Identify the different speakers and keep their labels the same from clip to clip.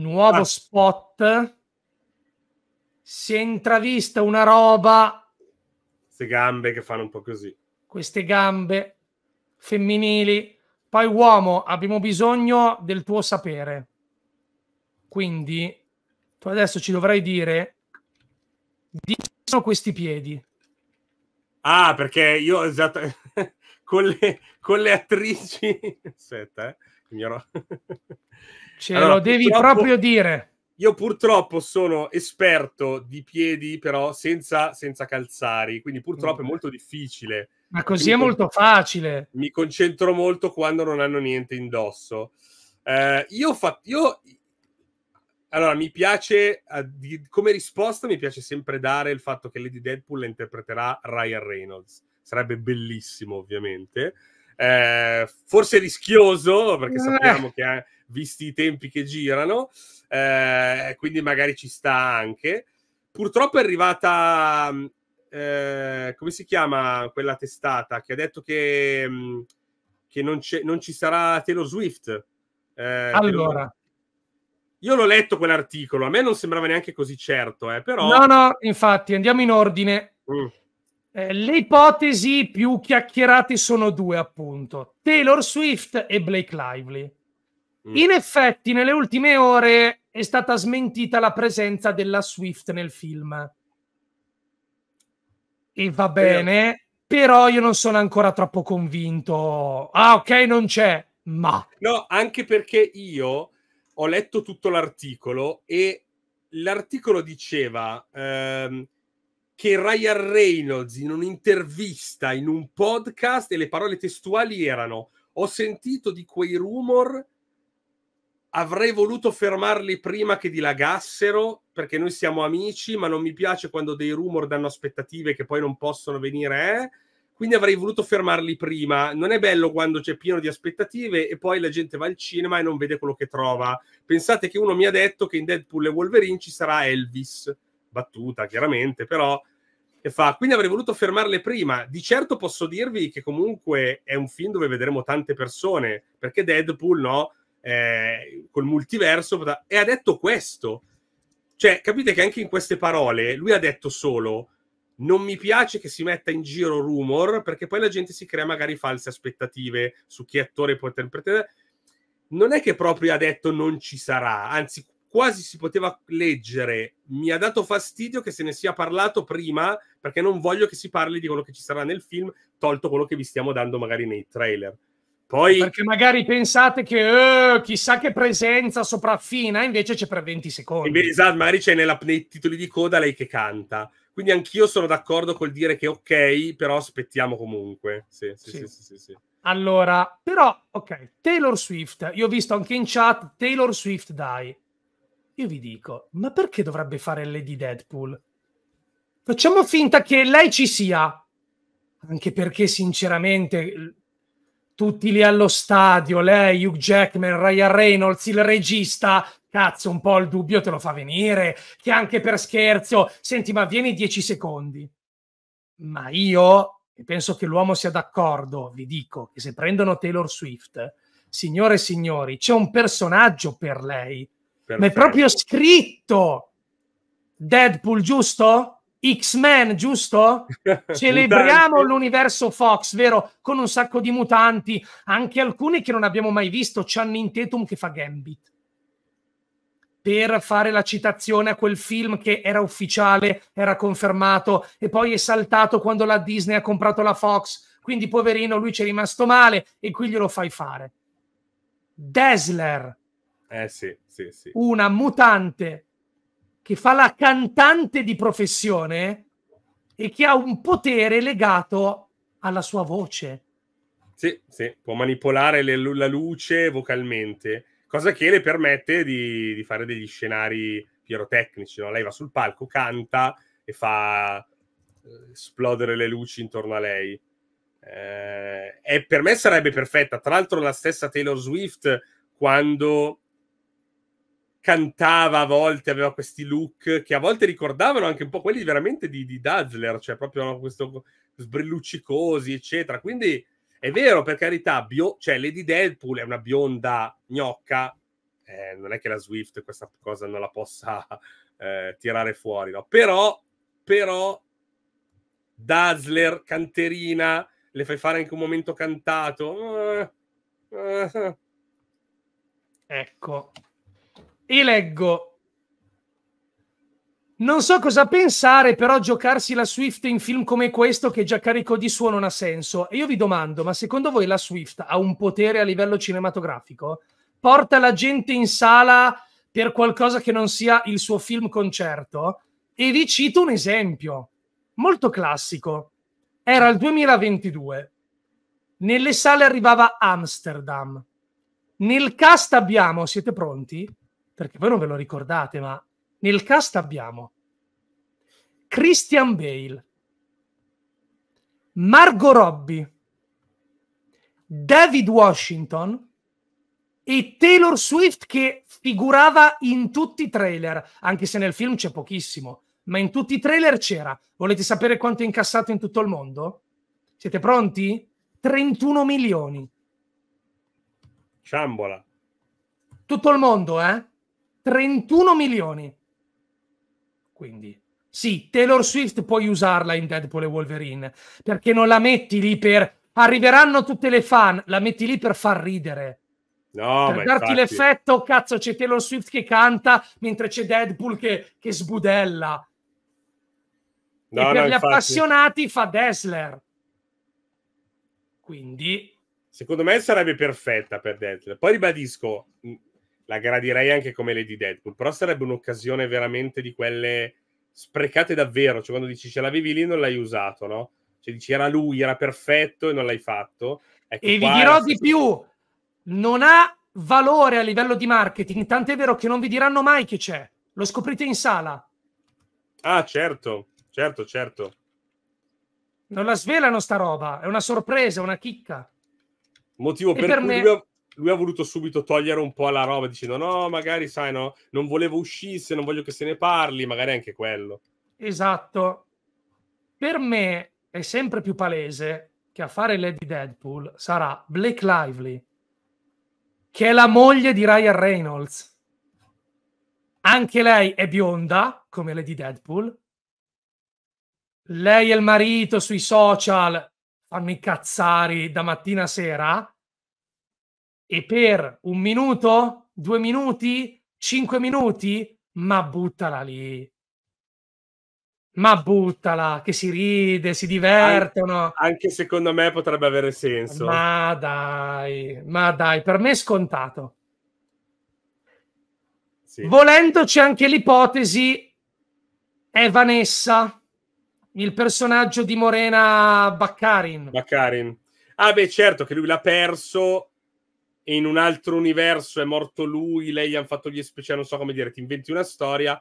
Speaker 1: Nuovo ah. spot. Si è intravista una roba.
Speaker 2: Queste gambe che fanno un po' così.
Speaker 1: Queste gambe femminili. Poi uomo, abbiamo bisogno del tuo sapere. Quindi tu adesso ci dovrai dire di sono questi piedi.
Speaker 2: Ah, perché io esatto con le, con le attrici. Aspetta, eh. Ero... Ce allora, lo devi proprio dire. Io purtroppo sono esperto di piedi, però senza, senza calzari, quindi purtroppo mm. è molto difficile. Ma così quindi è molto
Speaker 1: facile.
Speaker 2: Mi concentro molto quando non hanno niente indosso. Eh, io, fa- io allora, mi piace eh, come risposta, mi piace sempre dare il fatto che Lady Deadpool la interpreterà Ryan Reynolds. Sarebbe bellissimo, ovviamente eh, forse rischioso perché sappiamo eh. che ha, eh, visti i tempi che girano, eh, quindi magari ci sta anche. Purtroppo è arrivata, mm, eh, come si chiama quella testata che ha detto che, mm, che non, non, ci sarà eh, Taylor Swift. allora. Io l'ho letto quell'articolo, a me non sembrava neanche così certo, eh, però... No,
Speaker 1: no, infatti, andiamo in ordine. Mm. Eh, le ipotesi più chiacchierate sono due, appunto, Taylor Swift e Blake Lively. Mm. In effetti, nelle ultime ore è stata smentita la presenza della Swift nel film. E va bene, eh. però io non sono ancora troppo convinto. Ah, ok, non c'è, ma...
Speaker 2: No, anche perché io ho letto tutto l'articolo e l'articolo diceva... Ehm che Ryan Reynolds in un'intervista, in un podcast, e le parole testuali erano ho sentito di quei rumor, avrei voluto fermarli prima che dilagassero, perché noi siamo amici, ma non mi piace quando dei rumor danno aspettative che poi non possono venire, eh? quindi avrei voluto fermarli prima. Non è bello quando c'è pieno di aspettative e poi la gente va al cinema e non vede quello che trova. Pensate che uno mi ha detto che in Deadpool e Wolverine ci sarà Elvis, battuta chiaramente, però e fa, quindi avrei voluto fermarle prima. Di certo posso dirvi che comunque è un film dove vedremo tante persone, perché Deadpool, no? Eh, col multiverso, e ha detto questo. Cioè, capite che anche in queste parole lui ha detto solo non mi piace che si metta in giro rumor, perché poi la gente si crea magari false aspettative su chi attore può interpretare. Non è che proprio ha detto non ci sarà, anzi quasi si poteva leggere. Mi ha dato fastidio che se ne sia parlato prima perché non voglio che si parli di quello che ci sarà nel film, tolto quello che vi stiamo dando magari nei trailer. Poi... Perché magari pensate
Speaker 1: che eh, chissà che presenza sopraffina, invece c'è per 20 secondi. Esatto,
Speaker 2: magari c'è nella, nei titoli di coda lei che canta. Quindi anch'io sono d'accordo col dire che ok, però aspettiamo comunque. Sì, sì, sì. sì, sì, sì
Speaker 1: allora, però, ok, Taylor Swift, io ho visto anche in chat Taylor Swift, dai. Io vi dico, ma perché dovrebbe fare Lady Deadpool? Facciamo finta che lei ci sia, anche perché sinceramente tutti lì allo stadio, lei, Hugh Jackman, Ryan Reynolds, il regista, cazzo, un po' il dubbio te lo fa venire, che anche per scherzo, senti, ma vieni dieci secondi. Ma io, e penso che l'uomo sia d'accordo, vi dico che se prendono Taylor Swift, signore e signori, c'è un personaggio per lei, Perfetto. ma è proprio scritto Deadpool, giusto? X-Men, giusto? Celebriamo l'universo Fox, vero? Con un sacco di mutanti, anche alcuni che non abbiamo mai visto. Channing Tatum che fa Gambit. Per fare la citazione a quel film che era ufficiale, era confermato e poi è saltato quando la Disney ha comprato la Fox. Quindi, poverino, lui ci è rimasto male e qui glielo fai fare. Desler.
Speaker 2: Eh sì, sì, sì.
Speaker 1: Una mutante che fa la cantante di professione e che ha un potere legato alla sua voce.
Speaker 2: Sì, sì, può manipolare le, la luce vocalmente, cosa che le permette di, di fare degli scenari pirotecnici. No? Lei va sul palco, canta e fa eh, esplodere le luci intorno a lei. Eh, e per me sarebbe perfetta. Tra l'altro, la stessa Taylor Swift, quando cantava a volte, aveva questi look che a volte ricordavano anche un po' quelli veramente di, di Dazzler, cioè proprio questo sbrilluccicosi, eccetera. Quindi è vero, per carità, bio, cioè Lady Deadpool è una bionda gnocca, eh, non è che la Swift questa cosa non la possa eh, tirare fuori, no? Però, però, Dazzler, canterina, le fai fare anche un momento cantato. Eh, eh. ecco, e
Speaker 1: leggo non so cosa pensare, però giocarsi la Swift in film come questo, che è già carico di suo, non ha senso. E io vi domando, ma secondo voi la Swift ha un potere a livello cinematografico? Porta la gente in sala per qualcosa che non sia il suo film concerto? E vi cito un esempio, molto classico. Era il 2022. Nelle sale arrivava Amsterdam. Nel cast abbiamo, siete pronti? perché voi non ve lo ricordate, ma nel cast abbiamo Christian Bale, Margot Robbie, David Washington e Taylor Swift che figurava in tutti i trailer, anche se nel film c'è pochissimo, ma in tutti i trailer c'era. Volete sapere quanto è incassato in tutto il mondo? Siete pronti? 31 milioni. Ciambola. Tutto il mondo, eh? 31 milioni. Quindi sì, Taylor Swift puoi usarla in Deadpool e Wolverine, perché non la metti lì per arriveranno tutte le fan, la metti lì per far ridere.
Speaker 2: No, per darti infatti... l'effetto,
Speaker 1: cazzo, c'è Taylor Swift che canta mentre c'è Deadpool che, che sbudella. No, e per no, gli infatti... appassionati fa Dessler.
Speaker 2: Quindi... Secondo me sarebbe perfetta per Deadpool. Poi ribadisco, la gradirei anche come Lady Deadpool, però sarebbe un'occasione veramente di quelle sprecate davvero, cioè quando dici ce l'avevi lì non l'hai usato, no? Cioè dici era lui, era perfetto e non l'hai fatto. Ecco, e vi dirò di più, non ha valore a livello di marketing, tant'è vero che non vi diranno
Speaker 1: mai che c'è, lo scoprite in sala.
Speaker 2: Ah, certo, certo, certo.
Speaker 1: Non la svelano sta roba, è una sorpresa, una chicca.
Speaker 2: Motivo per, per, cui me... dobbiamo, lui ha voluto subito togliere un po' la roba dicendo no, magari sai, no, non volevo uscisse, non voglio che se ne parli, magari anche quello.
Speaker 1: Esatto. Per me è sempre più palese che a fare Lady Deadpool sarà Blake Lively, che è la moglie di Ryan Reynolds. Anche lei è bionda, come Lady Deadpool. Lei e il marito sui social fanno i cazzari da mattina a sera e per un minuto, due minuti, cinque minuti, ma buttala lì. Ma buttala, che si
Speaker 2: ride, si divertono. Anche, anche secondo me potrebbe avere senso. Ma
Speaker 1: dai, ma dai, per me è scontato. Sì. Volendo c'è anche l'ipotesi, è Vanessa, il
Speaker 2: personaggio di Morena Baccarin. Baccarin. Ah beh, certo che lui l'ha perso e in un altro universo è morto lui, lei gli hanno fatto gli speciali, non so come dire, ti inventi una storia,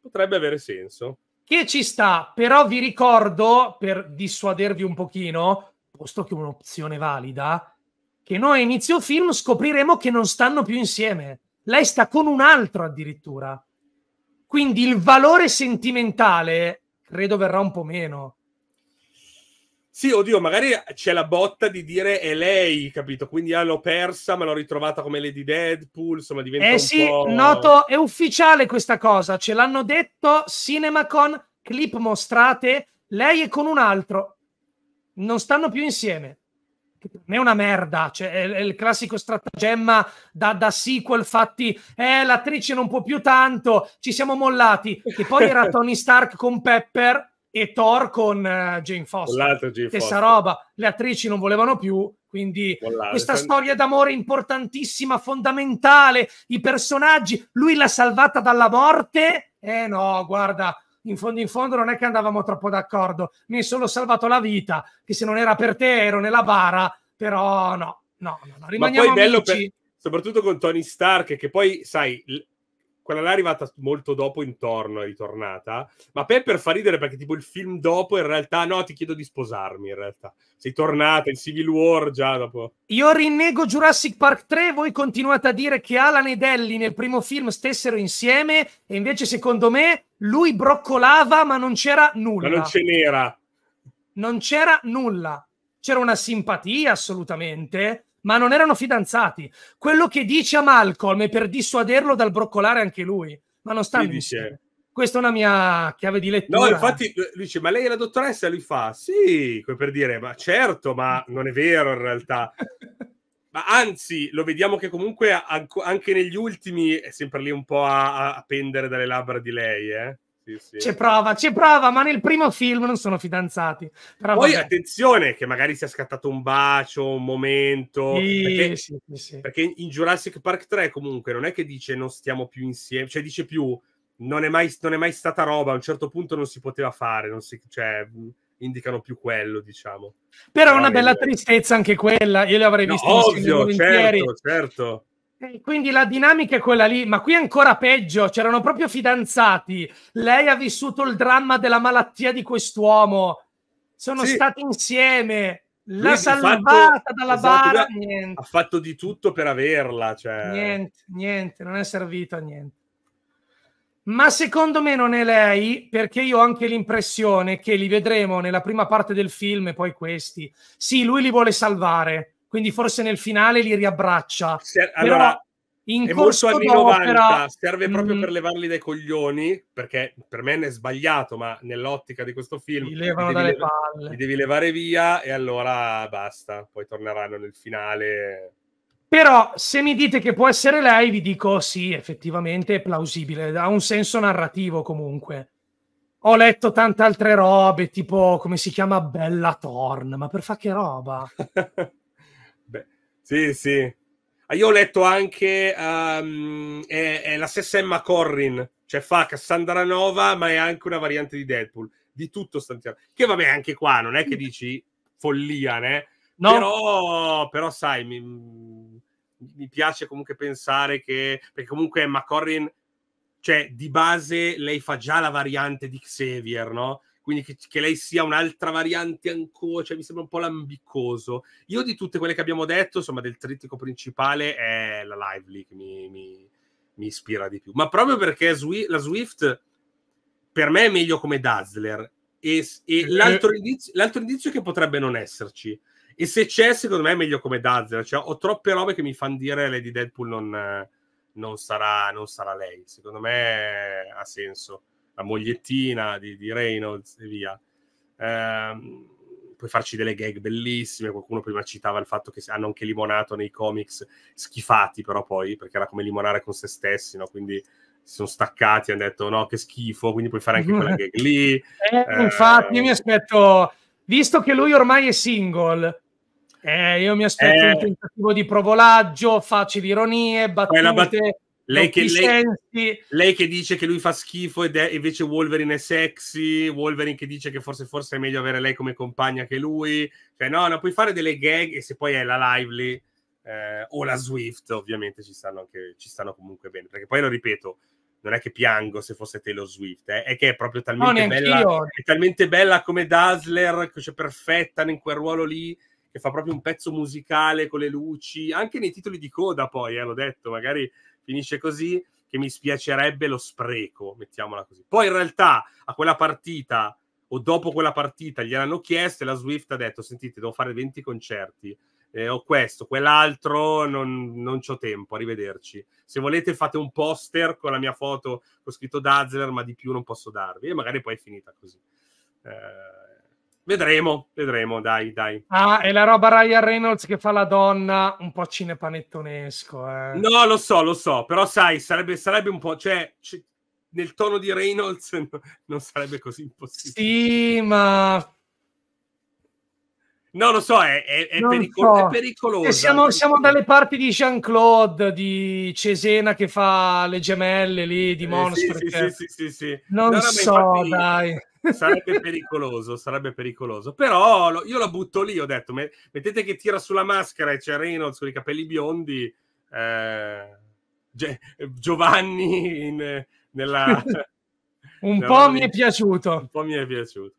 Speaker 2: potrebbe avere senso. Che ci sta, però vi
Speaker 1: ricordo, per dissuadervi un pochino, posto che è un'opzione valida, che noi a inizio film scopriremo che non stanno più insieme. Lei sta con un altro addirittura. Quindi il valore sentimentale credo verrà un po' meno.
Speaker 2: Sì, oddio, magari c'è la botta di dire è lei, capito? Quindi ah, l'ho persa, ma l'ho ritrovata come Lady Deadpool, insomma diventa eh sì, po'... noto,
Speaker 1: è ufficiale questa cosa, ce l'hanno detto CinemaCon, clip mostrate, lei è con un altro. Non stanno più insieme è una merda, cioè, è, il classico stratagemma da, da sequel fatti, eh, l'attrice non può più tanto, ci siamo mollati, che poi era Tony Stark con Pepper, e Thor con uh, Jane Foster. Con Stessa roba, le attrici non volevano più, quindi questa storia d'amore importantissima, fondamentale, i personaggi, lui l'ha salvata dalla morte. Eh no, guarda, in fondo in fondo non è che andavamo troppo d'accordo, mi è solo salvato la vita, che se non era per te ero nella bara, però no, no, no, no. rimaniamo Ma poi amici. bello per,
Speaker 2: soprattutto con Tony Stark che poi sai quella là è arrivata molto dopo intorno, è ritornata, ma Pepper fa ridere perché tipo il film dopo in realtà no, ti chiedo di sposarmi in realtà. Sei tornata in Civil War già dopo.
Speaker 1: Io rinnego Jurassic Park 3, voi continuate a dire che Alan ed Ellie nel primo film stessero insieme e invece secondo me lui broccolava ma non c'era nulla. Ma non ce n'era. Non c'era nulla. C'era una simpatia assolutamente, ma non erano fidanzati. Quello che dice a Malcolm è per dissuaderlo dal broccolare anche lui, ma non stanno insieme. Questa è una mia chiave di lettura. No, infatti
Speaker 2: eh, dice, ma lei è la dottoressa? Lui fa, sì, per dire, ma certo, ma non è vero in realtà. ma anzi, lo vediamo che comunque anche negli ultimi è sempre lì un po' a, a pendere dalle labbra di lei, eh sì, Ci
Speaker 1: prova, ci prova, ma nel primo film non sono fidanzati. Però Poi vabbè.
Speaker 2: attenzione che magari sia scattato un bacio, un momento. Sì, perché, sì, sì. perché in Jurassic Park 3 comunque non è che dice non stiamo più insieme, cioè dice più non è mai, non è mai stata roba, a un certo punto non si poteva fare, non si, cioè, indicano più quello, diciamo.
Speaker 1: Però è una bella tristezza anche quella, io l'avrei no, vista ovvio, certo,
Speaker 2: certo.
Speaker 1: Eh, quindi la dinamica è quella lì, ma qui è ancora peggio, c'erano proprio fidanzati, lei ha vissuto il dramma della malattia di quest'uomo, sono sì. stati insieme, l'ha salvata fatto, dalla esatto, bara, niente.
Speaker 2: ha fatto di tutto per averla, cioè...
Speaker 1: niente, niente, non è servito a niente. Ma secondo me non è lei, perché io ho anche l'impressione che li vedremo nella prima parte del film e poi questi. Sì, lui li vuole salvare, quindi forse nel finale li riabbraccia. Se, allora,
Speaker 2: in è molto anni 90, serve mm. proprio mh. per levarli dai coglioni, perché per me ne è sbagliato, ma nell'ottica di questo film li, levano li devi, dalle leva- palle. li devi levare via e allora basta, poi torneranno nel finale.
Speaker 1: Però se mi dite che può essere lei, vi dico sì, effettivamente è plausibile, ha un senso narrativo comunque. Ho letto tante altre robe, tipo come si chiama Bella Thorn, ma per fa che roba?
Speaker 2: Sì, sì. Ah, io ho letto anche um, è, è, la stessa Emma Corrin, cioè fa Cassandra Nova, ma è anche una variante di Deadpool. Di tutto stanziano. Che vabbè, anche qua non è che dici follia, né? No. Però, però sai, mi, mi, piace comunque pensare che... Perché comunque Emma Corrin, cioè di base lei fa già la variante di Xavier, no? quindi che, che lei sia un'altra variante ancora, cioè mi sembra un po' lambicoso. Io di tutte quelle che abbiamo detto, insomma, del trittico principale è la Lively che mi, mi, mi ispira di più, ma proprio perché la Swift per me è meglio come Dazzler e, e eh, l'altro, eh. indizio, l'altro indizio è che potrebbe non esserci. E se c'è, secondo me è meglio come Dazzler. Cioè, ho troppe robe che mi fanno dire Lady Deadpool non, non, sarà, non sarà lei. Secondo me ha senso la mogliettina di, di Reynolds e via. Ehm, puoi farci delle gag bellissime. Qualcuno prima citava il fatto che hanno anche limonato nei comics, schifati però poi, perché era come limonare con se stessi, no? Quindi si sono staccati hanno detto no, che schifo, quindi puoi fare anche quella gag lì. Eh, eh, infatti, io mi
Speaker 1: aspetto, visto che lui ormai è single, eh, io mi aspetto eh. un tentativo di provolaggio, facili ironie, battute... Bat- lei che,
Speaker 2: lei, lei che, dice che lui fa schifo ed è invece Wolverine è sexy, Wolverine che dice che forse, forse è meglio avere lei come compagna che lui, cioè no, no, puoi fare delle gag e se poi è la Lively eh, o la Swift ovviamente ci stanno, anche, ci stanno comunque bene, perché poi lo ripeto, non è che piango se fosse Taylor Swift, eh, è che è proprio talmente, no, bella, è talmente bella come Dazzler, cioè perfetta in quel ruolo lì, che fa proprio un pezzo musicale con le luci, anche nei titoli di coda poi, eh, l'ho detto, magari finisce così, che mi spiacerebbe lo spreco, mettiamola così. Poi in realtà a quella partita o dopo quella partita gliel'hanno chiesto e la Swift ha detto sentite devo fare 20 concerti, eh, ho questo, quell'altro, non, non ho tempo, arrivederci. Se volete fate un poster con la mia foto, ho scritto Dazzler ma di più non posso darvi e magari poi è finita così. Eh, Vedremo, vedremo, dai, dai.
Speaker 1: Ah, è la roba Ryan Reynolds che fa la donna un po' cinepanettonesco. Eh. No,
Speaker 2: lo so, lo so, però sai, sarebbe, sarebbe un po'... Cioè, c- nel tono di Reynolds no, non sarebbe così impossibile.
Speaker 1: Sì, ma
Speaker 2: No, lo so, è, è, è, pericolo- so. è pericoloso. Eh, siamo, siamo,
Speaker 1: dalle parti di Jean-Claude, di Cesena che fa le gemelle lì, di eh, Monster. Sì, che... sì, sì, sì, Non no, so, infatti, dai. Sarebbe
Speaker 2: pericoloso, sarebbe pericoloso. Però lo, io la butto lì, ho detto, mettete che tira sulla maschera e c'è Reynolds con i capelli biondi, eh, Giovanni in, nella...
Speaker 1: un, nella po mi è piaciuto. un
Speaker 2: po' mi è piaciuto.